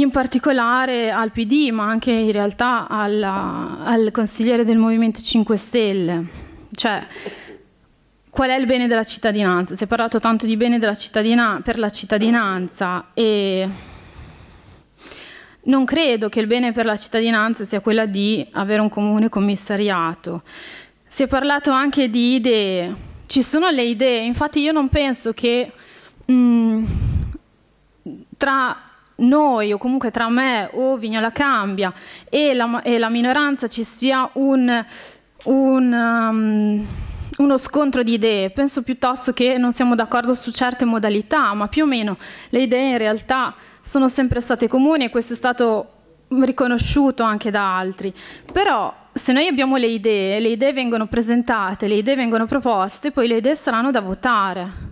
in particolare al PD, ma anche in realtà alla, al consigliere del Movimento 5 Stelle. Cioè, qual è il bene della cittadinanza? Si è parlato tanto di bene cittadina, per la cittadinanza e non credo che il bene per la cittadinanza sia quella di avere un comune commissariato. Si è parlato anche di idee, ci sono le idee, infatti io non penso che mh, mm, tra noi o comunque tra me o Vignola Cambia e la, e la minoranza ci sia un, un, um, uno scontro di idee, penso piuttosto che non siamo d'accordo su certe modalità, ma più o meno le idee in realtà sono sempre state comuni e questo è stato riconosciuto anche da altri. Però se noi abbiamo le idee, le idee vengono presentate, le idee vengono proposte, poi le idee saranno da votare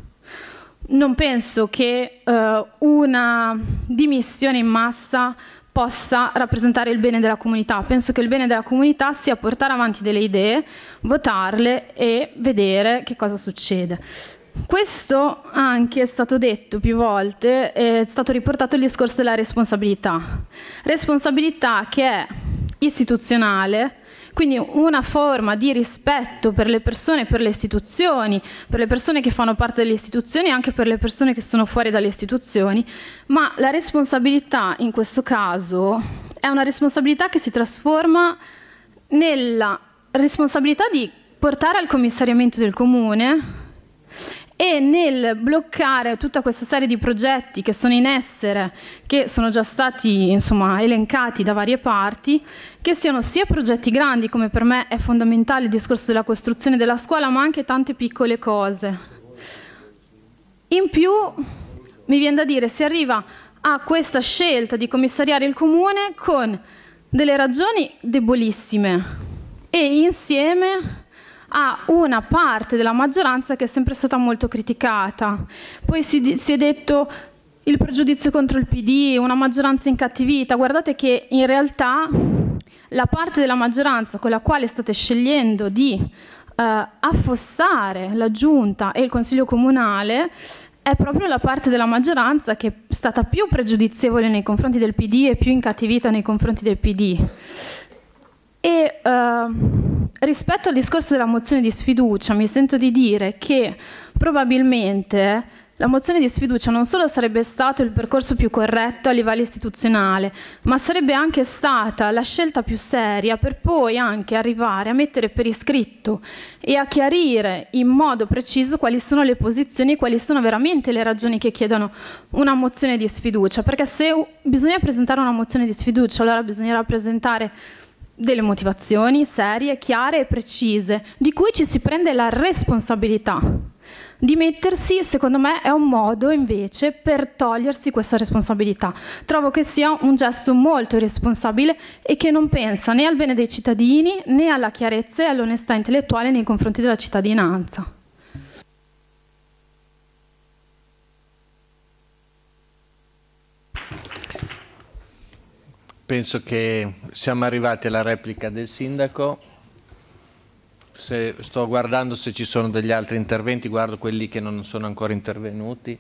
non penso che eh, una dimissione in massa possa rappresentare il bene della comunità. Penso che il bene della comunità sia portare avanti delle idee, votarle e vedere che cosa succede. Questo anche è stato detto più volte, è stato riportato il discorso della responsabilità. Responsabilità che è istituzionale, quindi una forma di rispetto per le persone, per le istituzioni, per le persone che fanno parte delle istituzioni e anche per le persone che sono fuori dalle istituzioni, ma la responsabilità in questo caso è una responsabilità che si trasforma nella responsabilità di portare al commissariamento del comune e nel bloccare tutta questa serie di progetti che sono in essere, che sono già stati insomma, elencati da varie parti, che siano sia progetti grandi, come per me è fondamentale il discorso della costruzione della scuola, ma anche tante piccole cose. In più, mi viene da dire, si arriva a questa scelta di commissariare il comune con delle ragioni debolissime e insieme a una parte della maggioranza che è sempre stata molto criticata. Poi si, si è detto il pregiudizio contro il PD, una maggioranza incattivita. Guardate che in realtà la parte della maggioranza con la quale state scegliendo di eh, affossare la giunta e il consiglio comunale è proprio la parte della maggioranza che è stata più pregiudizievole nei confronti del PD e più incattivita nei confronti del PD. E eh, rispetto al discorso della mozione di sfiducia, mi sento di dire che probabilmente la mozione di sfiducia non solo sarebbe stato il percorso più corretto a livello istituzionale, ma sarebbe anche stata la scelta più seria per poi anche arrivare a mettere per iscritto e a chiarire in modo preciso quali sono le posizioni e quali sono veramente le ragioni che chiedono una mozione di sfiducia. Perché se bisogna presentare una mozione di sfiducia, allora bisognerà presentare delle motivazioni serie, chiare e precise, di cui ci si prende la responsabilità. Dimettersi, secondo me, è un modo invece per togliersi questa responsabilità. Trovo che sia un gesto molto irresponsabile e che non pensa né al bene dei cittadini né alla chiarezza e all'onestà intellettuale nei confronti della cittadinanza. penso che siamo arrivati alla replica del sindaco. Se sto guardando se ci sono degli altri interventi, guardo quelli che non sono ancora intervenuti.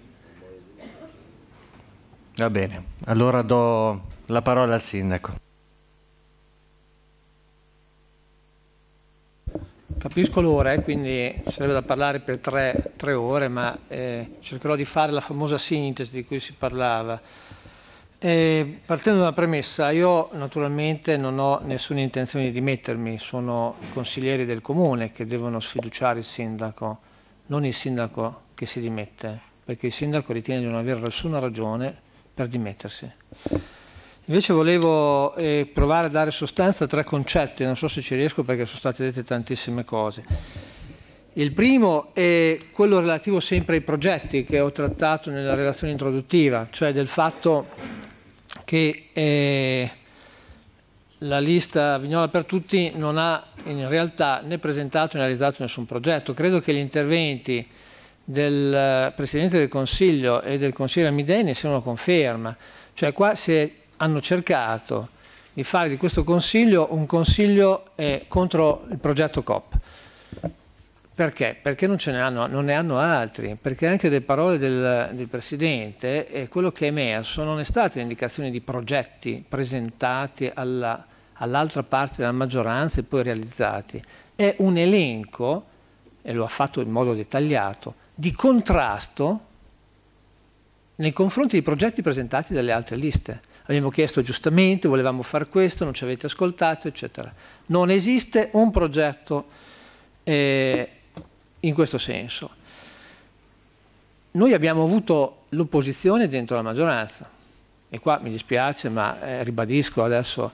Va bene, allora do la parola al sindaco. Capisco l'ora, eh, quindi sarebbe da parlare per tre, tre ore, ma eh, cercherò di fare la famosa sintesi di cui si parlava. Eh, partendo una premessa, io naturalmente non ho nessuna intenzione di dimettermi, sono i consiglieri del comune che devono sfiduciare il sindaco, non il sindaco che si dimette, perché il sindaco ritiene di non avere nessuna ragione per dimettersi. Invece volevo eh, provare a dare sostanza a tre concetti, non so se ci riesco perché sono state dette tantissime cose. Il primo è quello relativo sempre ai progetti che ho trattato nella relazione introduttiva, cioè del fatto che eh, la lista Vignola per tutti non ha in realtà né presentato né realizzato nessun progetto. Credo che gli interventi del eh, Presidente del Consiglio e del Consigliere Amidei ne siano conferma. Cioè qua se hanno cercato di fare di questo Consiglio un Consiglio eh, contro il progetto COP. Perché? Perché non, ne hanno, non ne hanno altri, perché anche dalle parole del, del Presidente eh, quello che è emerso non è stata indicazione di progetti presentati alla, all'altra parte della maggioranza e poi realizzati, è un elenco, e lo ha fatto in modo dettagliato, di contrasto nei confronti dei progetti presentati dalle altre liste. Abbiamo chiesto giustamente, volevamo fare questo, non ci avete ascoltato, eccetera. Non esiste un progetto eh, in questo senso. Noi abbiamo avuto l'opposizione dentro la maggioranza e qua mi dispiace ma eh, ribadisco adesso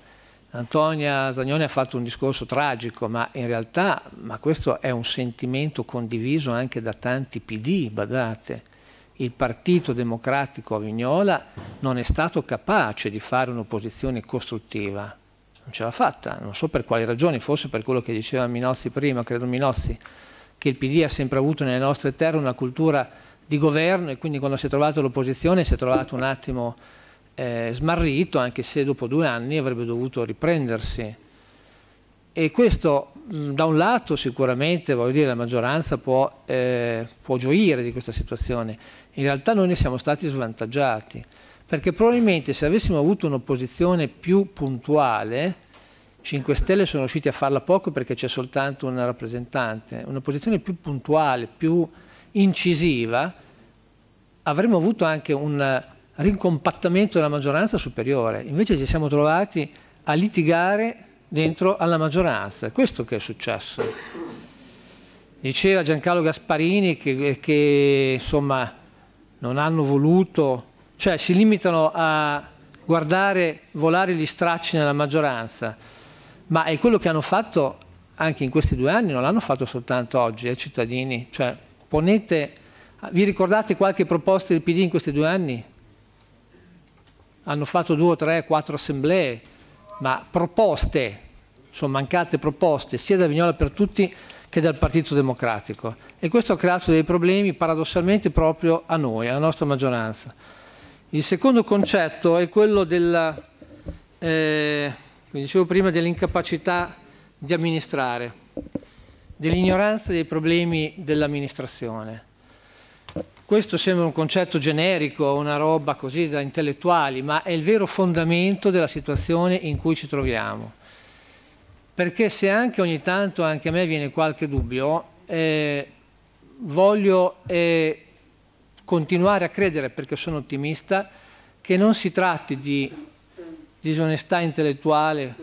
Antonia Zagnone ha fatto un discorso tragico ma in realtà ma questo è un sentimento condiviso anche da tanti PD, badate. Il Partito Democratico a Vignola non è stato capace di fare un'opposizione costruttiva, non ce l'ha fatta, non so per quali ragioni, forse per quello che diceva Minozzi prima, credo Minozzi, che il PD ha sempre avuto nelle nostre terre una cultura di governo e quindi quando si è trovato l'opposizione si è trovato un attimo eh, smarrito, anche se dopo due anni avrebbe dovuto riprendersi. E questo da un lato sicuramente dire, la maggioranza può, eh, può gioire di questa situazione, in realtà noi ne siamo stati svantaggiati, perché probabilmente se avessimo avuto un'opposizione più puntuale, 5 Stelle sono riusciti a farla poco perché c'è soltanto un rappresentante, una posizione più puntuale, più incisiva, avremmo avuto anche un rincompattamento della maggioranza superiore. Invece ci siamo trovati a litigare dentro alla maggioranza. Questo che è successo. Diceva Giancarlo Gasparini che, che insomma non hanno voluto, cioè si limitano a guardare volare gli stracci nella maggioranza ma è quello che hanno fatto anche in questi due anni, non l'hanno fatto soltanto oggi ai eh, cittadini, cioè ponete, vi ricordate qualche proposta del PD in questi due anni? Hanno fatto due, tre, quattro assemblee, ma proposte, sono mancate proposte sia da Vignola per tutti che dal Partito Democratico e questo ha creato dei problemi paradossalmente proprio a noi, alla nostra maggioranza. Il secondo concetto è quello della... Eh, come dicevo prima, dell'incapacità di amministrare, dell'ignoranza dei problemi dell'amministrazione. Questo sembra un concetto generico, una roba così da intellettuali, ma è il vero fondamento della situazione in cui ci troviamo. Perché se anche ogni tanto anche a me viene qualche dubbio, eh, voglio eh, continuare a credere, perché sono ottimista, che non si tratti di disonestà intellettuale,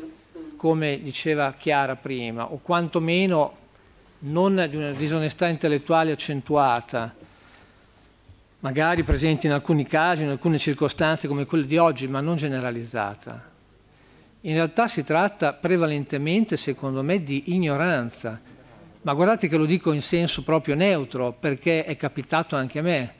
come diceva Chiara prima, o quantomeno non di una disonestà intellettuale accentuata, magari presente in alcuni casi, in alcune circostanze come quelle di oggi, ma non generalizzata. In realtà si tratta prevalentemente, secondo me, di ignoranza, ma guardate che lo dico in senso proprio neutro, perché è capitato anche a me,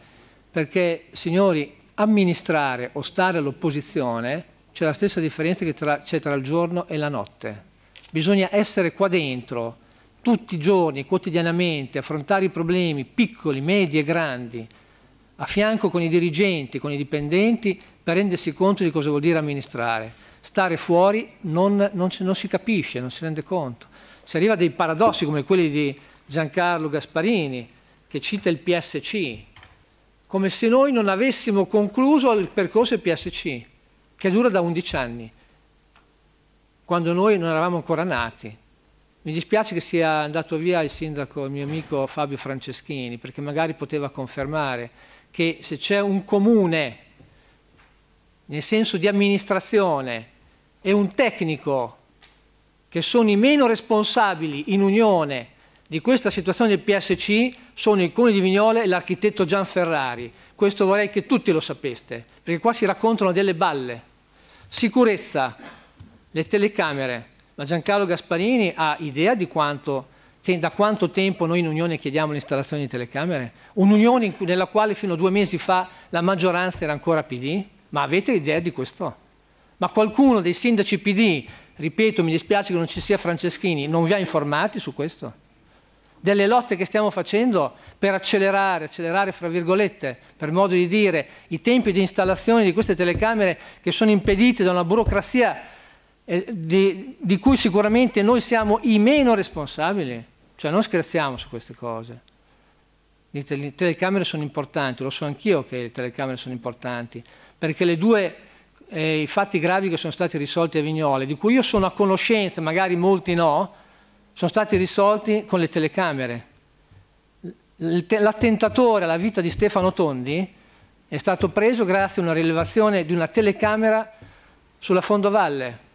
perché, signori, amministrare o stare all'opposizione c'è la stessa differenza che c'è tra il giorno e la notte. Bisogna essere qua dentro tutti i giorni, quotidianamente, affrontare i problemi piccoli, medi e grandi, a fianco con i dirigenti, con i dipendenti, per rendersi conto di cosa vuol dire amministrare. Stare fuori non, non, non si capisce, non si rende conto. Si arriva a dei paradossi come quelli di Giancarlo Gasparini, che cita il PSC, come se noi non avessimo concluso il percorso del PSC che dura da 11 anni, quando noi non eravamo ancora nati. Mi dispiace che sia andato via il sindaco, il mio amico Fabio Franceschini, perché magari poteva confermare che se c'è un comune, nel senso di amministrazione, e un tecnico che sono i meno responsabili in Unione di questa situazione del PSC, sono il Comune di Vignole e l'architetto Gian Ferrari. Questo vorrei che tutti lo sapeste, perché qua si raccontano delle balle. Sicurezza, le telecamere. Ma Giancarlo Gasparini ha idea di quanto, da quanto tempo noi in Unione chiediamo l'installazione di telecamere? Un'Unione nella quale fino a due mesi fa la maggioranza era ancora PD? Ma avete idea di questo? Ma qualcuno dei sindaci PD, ripeto, mi dispiace che non ci sia Franceschini, non vi ha informati su questo? delle lotte che stiamo facendo per accelerare, accelerare fra virgolette, per modo di dire, i tempi di installazione di queste telecamere che sono impedite da una burocrazia eh, di, di, cui sicuramente noi siamo i meno responsabili. Cioè non scherziamo su queste cose. Le, le telecamere sono importanti, lo so anch'io che le telecamere sono importanti, perché le due eh, i fatti gravi che sono stati risolti a Vignole, di cui io sono a conoscenza, magari molti no, sono stati risolti con le telecamere. L'attentatore alla vita di Stefano Tondi è stato preso grazie a una rilevazione di una telecamera sulla fondovalle.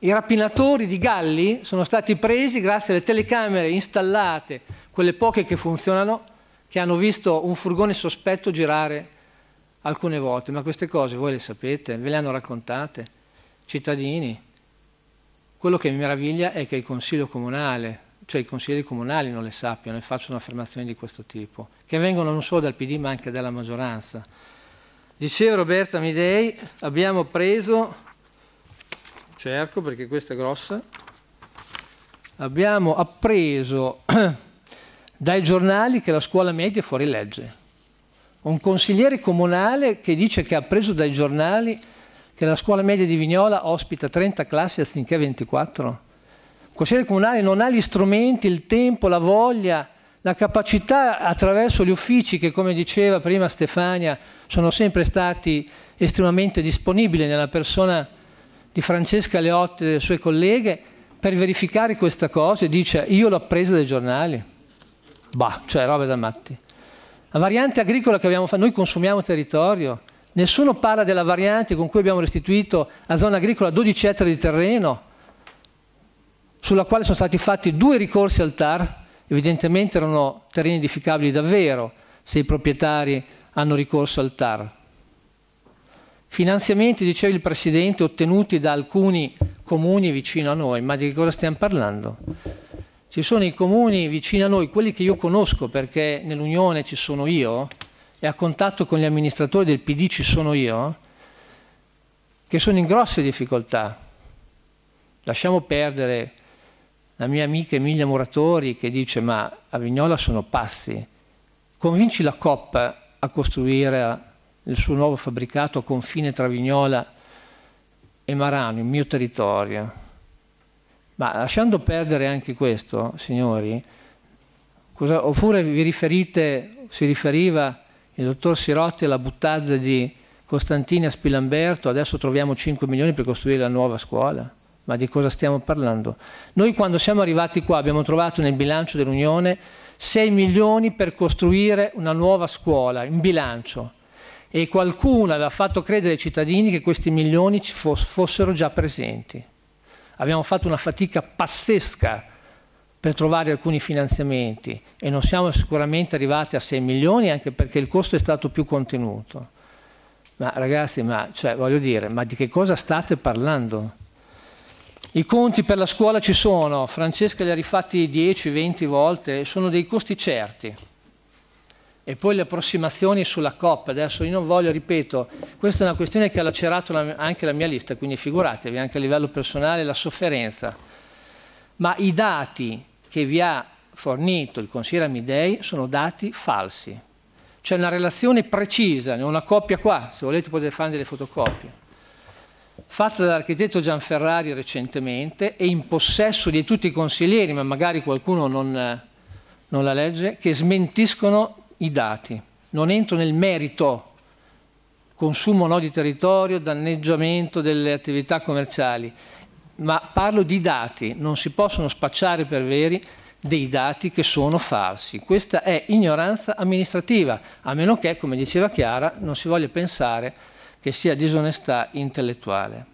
I rapinatori di Galli sono stati presi grazie alle telecamere installate, quelle poche che funzionano, che hanno visto un furgone sospetto girare alcune volte. Ma queste cose voi le sapete, ve le hanno raccontate, cittadini. Quello che mi meraviglia è che il Consiglio Comunale, cioè i consiglieri comunali non le sappiano e facciano affermazioni di questo tipo, che vengono non solo dal PD ma anche dalla maggioranza. Diceva Roberta Midei, abbiamo preso, cerco perché questa è grossa, abbiamo appreso dai giornali che la scuola media è fuori legge. Un consigliere comunale che dice che ha preso dai giornali che la scuola media di Vignola ospita 30 classi anziché 24. Il Consiglio Comunale non ha gli strumenti, il tempo, la voglia, la capacità attraverso gli uffici che, come diceva prima Stefania, sono sempre stati estremamente disponibili nella persona di Francesca Leotti e delle sue colleghe per verificare questa cosa e dice io l'ho presa dai giornali. Bah, cioè roba da matti. La variante agricola che abbiamo fatto, noi consumiamo territorio, Nessuno parla della variante con cui abbiamo restituito a zona agricola 12 ettari di terreno, sulla quale sono stati fatti due ricorsi al TAR, evidentemente erano terreni edificabili davvero se i proprietari hanno ricorso al TAR. Finanziamenti, diceva il Presidente, ottenuti da alcuni comuni vicino a noi, ma di che cosa stiamo parlando? Ci sono i comuni vicino a noi, quelli che io conosco perché nell'Unione ci sono io, e a contatto con gli amministratori del PD ci sono io, che sono in grosse difficoltà. Lasciamo perdere la mia amica Emilia Muratori che dice ma a Vignola sono pazzi. Convinci la Coppa a costruire il suo nuovo fabbricato a confine tra Vignola e Marano, il mio territorio. Ma lasciando perdere anche questo, signori, cosa, oppure vi riferite, si riferiva il dottor Sirotti alla buttata di Costantini a Spilamberto, adesso troviamo 5 milioni per costruire la nuova scuola. Ma di cosa stiamo parlando? Noi quando siamo arrivati qua abbiamo trovato nel bilancio dell'Unione 6 milioni per costruire una nuova scuola in bilancio e qualcuno aveva fatto credere ai cittadini che questi milioni fossero già presenti. Abbiamo fatto una fatica pazzesca per trovare alcuni finanziamenti e non siamo sicuramente arrivati a 6 milioni anche perché il costo è stato più contenuto. Ma ragazzi, ma, cioè, voglio dire, ma di che cosa state parlando? I conti per la scuola ci sono, Francesca li ha rifatti 10-20 volte, sono dei costi certi. E poi le approssimazioni sulla COP, adesso io non voglio, ripeto, questa è una questione che ha lacerato la, anche la mia lista, quindi figuratevi, anche a livello personale, la sofferenza. Ma i dati che vi ha fornito il consigliere Amidei sono dati falsi. C'è una relazione precisa, ne ho una coppia qua, se volete potete fare delle fotocopie, fatta dall'architetto Gianferrari recentemente e in possesso di tutti i consiglieri, ma magari qualcuno non, non la legge, che smentiscono i dati. Non entro nel merito consumo o no di territorio, danneggiamento delle attività commerciali ma parlo di dati, non si possono spacciare per veri dei dati che sono falsi. Questa è ignoranza amministrativa, a meno che, come diceva Chiara, non si voglia pensare che sia disonestà intellettuale.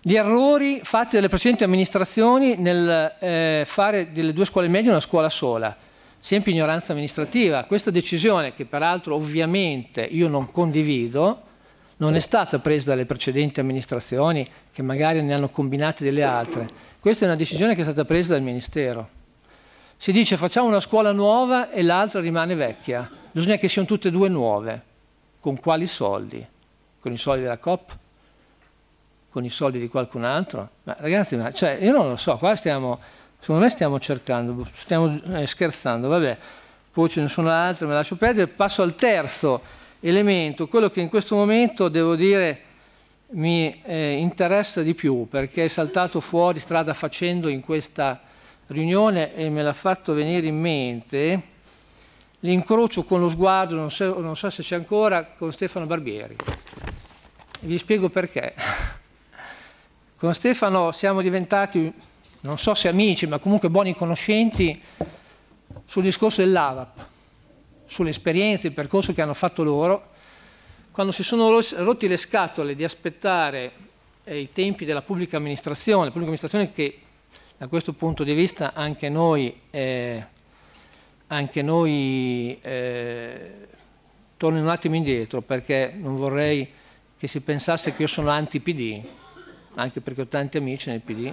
Gli errori fatti dalle precedenti amministrazioni nel eh, fare delle due scuole medie una scuola sola, sempre ignoranza amministrativa. Questa decisione, che peraltro ovviamente io non condivido, non è stata presa dalle precedenti amministrazioni che magari ne hanno combinate delle altre. Questa è una decisione che è stata presa dal Ministero. Si dice facciamo una scuola nuova e l'altra rimane vecchia. Bisogna che siano tutte e due nuove. Con quali soldi? Con i soldi della COP? Con i soldi di qualcun altro? Ma ragazzi, ma, cioè, io non lo so, qua stiamo, secondo me stiamo cercando, stiamo eh, scherzando, vabbè, poi ce ne sono altre, me lascio perdere, passo al terzo elemento, quello che in questo momento devo dire mi eh, interessa di più perché è saltato fuori strada facendo in questa riunione e me l'ha fatto venire in mente l'incrocio con lo sguardo, non so, non so se c'è ancora, con Stefano Barbieri. Vi spiego perché. Con Stefano siamo diventati, non so se amici, ma comunque buoni conoscenti sul discorso dell'AVAP sulle esperienze, il percorso che hanno fatto loro, quando si sono rotti le scatole di aspettare eh, i tempi della pubblica amministrazione, pubblica amministrazione che da questo punto di vista anche noi, eh, anche noi eh, torno un attimo indietro perché non vorrei che si pensasse che io sono anti-PD, anche perché ho tanti amici nel PD.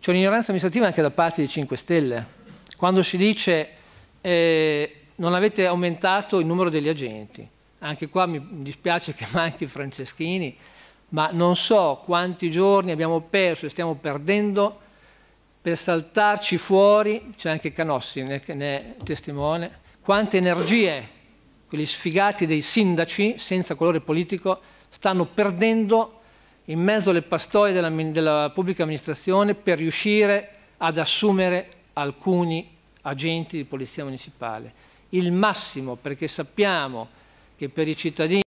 C'è un'ignoranza amministrativa anche da parte di 5 Stelle. Quando si dice eh, non avete aumentato il numero degli agenti. Anche qua mi dispiace che manchi Franceschini, ma non so quanti giorni abbiamo perso e stiamo perdendo per saltarci fuori, c'è anche Canossi, ne, ne è testimone, quante energie quegli sfigati dei sindaci senza colore politico stanno perdendo in mezzo alle pastoie della, della pubblica amministrazione per riuscire ad assumere alcuni agenti di polizia municipale il massimo perché sappiamo che per i cittadini